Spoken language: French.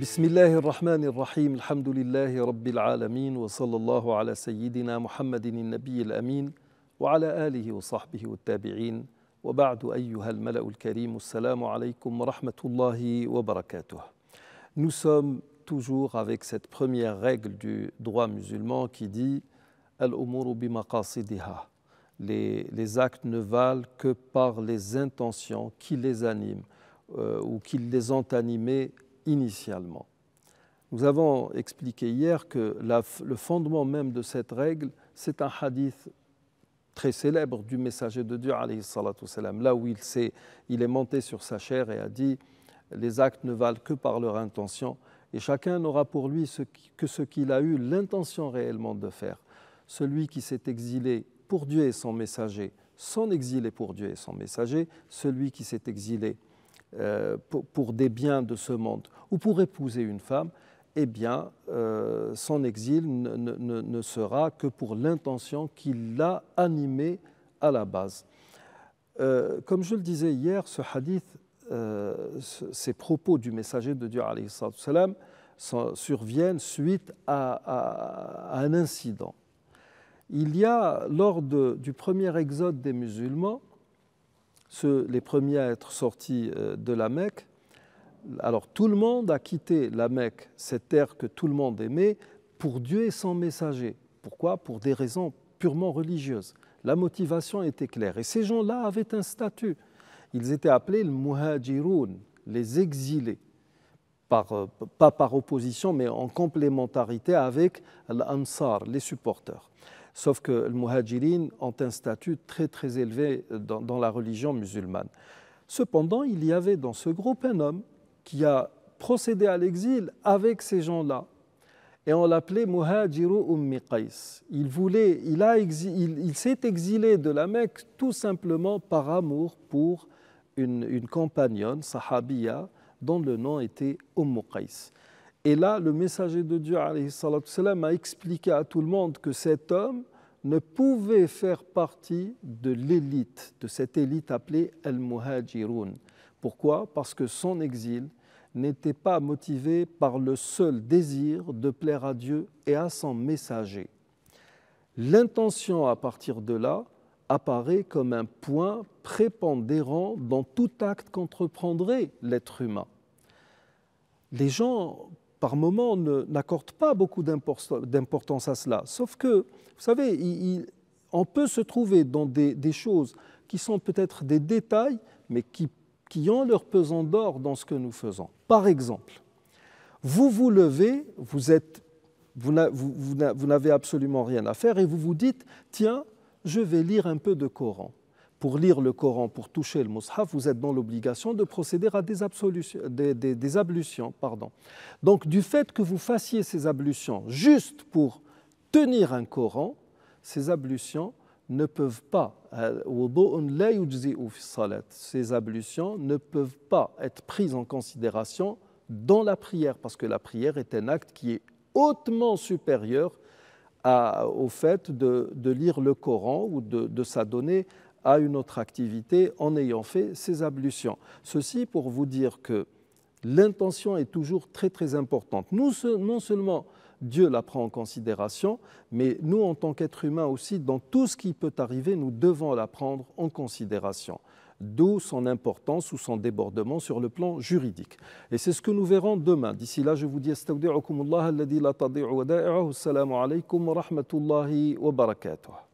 بسم الله الرحمن الرحيم الحمد لله رب العالمين وصلى الله على سيدنا محمد النبي الامين وعلى اله وصحبه والتابعين وبعد ايها الملا الكريم السلام عليكم ورحمه الله وبركاته Nous sommes toujours avec cette première règle du droit musulman qui dit Al-umuru Les, les actes ne valent que par les intentions qui les animent euh, ou qui les ont animés initialement. Nous avons expliqué hier que le fondement même de cette règle, c'est un hadith très célèbre du messager de Dieu, là où il, il est monté sur sa chair et a dit les actes ne valent que par leur intention et chacun n'aura pour lui que ce qu'il a eu l'intention réellement de faire. Celui qui s'est exilé pour Dieu et son messager, son exil est pour Dieu et son messager, celui qui s'est exilé euh, pour, des biens de ce monde ou pour épouser une femme, eh bien, euh, son exil ne, sera que pour l'intention qui l'a animé à la base. Euh, comme je le disais hier, ce hadith euh, ces propos du messager de Dieu salam, surviennent suite à, un incident. Il y a, lors du premier exode des musulmans, les premiers à être sortis euh, de la Mecque, alors tout le monde a quitté la Mecque, cette terre que tout le monde aimait, pour Dieu et son messager. Pourquoi Pour des raisons purement religieuses. La motivation était claire. Et ces gens-là avaient un statut ils étaient appelés les muhajiroun, les exilés, par, euh, pas par opposition, mais en complémentarité avec l'ansar, les supporters. Sauf que les muhajirin ont un statut très très élevé dans, la religion musulmane. Cependant, il y avait dans ce groupe un homme qui a procédé à l'exil avec ces gens-là, et on l'appelait Muhajiru ummiqais. Il, voulait, il, a il, il s'est exilé de la Mecque tout simplement par amour pour une, compagnonne sahabia dont le nom était Umm Qais. Et là, le messager de Dieu a expliqué à tout le monde que cet homme ne pouvait faire partie de l'élite, de cette élite appelée Al-Muhajiroun. Pourquoi Parce que son exil n'était pas motivé par le seul désir de plaire à Dieu et à son messager. L'intention à partir de là, apparaît comme un point prépondérant dans tout acte qu'entreprendrait l'être humain. Les gens, par moments, n'accordent pas beaucoup d'importance à cela, sauf que, vous savez, on peut se trouver dans des, choses qui sont peut-être des détails, mais qui, ont leur pesant d'or dans ce que nous faisons. Par exemple, vous vous levez, vous êtes vous, n'avez absolument rien à faire et vous vous dites, tiens, je vais lire un peu de Coran. Pour lire le Coran, pour toucher le Mus'haf, vous êtes dans l'obligation de procéder à des, ablutions. Donc, du fait que vous fassiez ces ablutions juste pour tenir un Coran, ces ablutions ne peuvent pas, euh, ces ablutions ne peuvent pas être prises en considération dans la prière, parce que la prière est un acte qui est hautement supérieur au fait de, lire le Coran ou de, s'adonner à une autre activité en ayant fait ses ablutions. Ceci pour vous dire que l'intention est toujours très très importante. Nous, non seulement Dieu la prend en considération, mais nous en tant qu'êtres humains aussi, dans tout ce qui peut arriver, nous devons la prendre en considération d'où son importance ou son débordement sur le plan juridique. Et c'est ce que nous verrons demain. D'ici là, je vous dis Astaudi'ukum Allah alladhi la wa da'i'ahu. alaykum wa rahmatullahi wa barakatuh.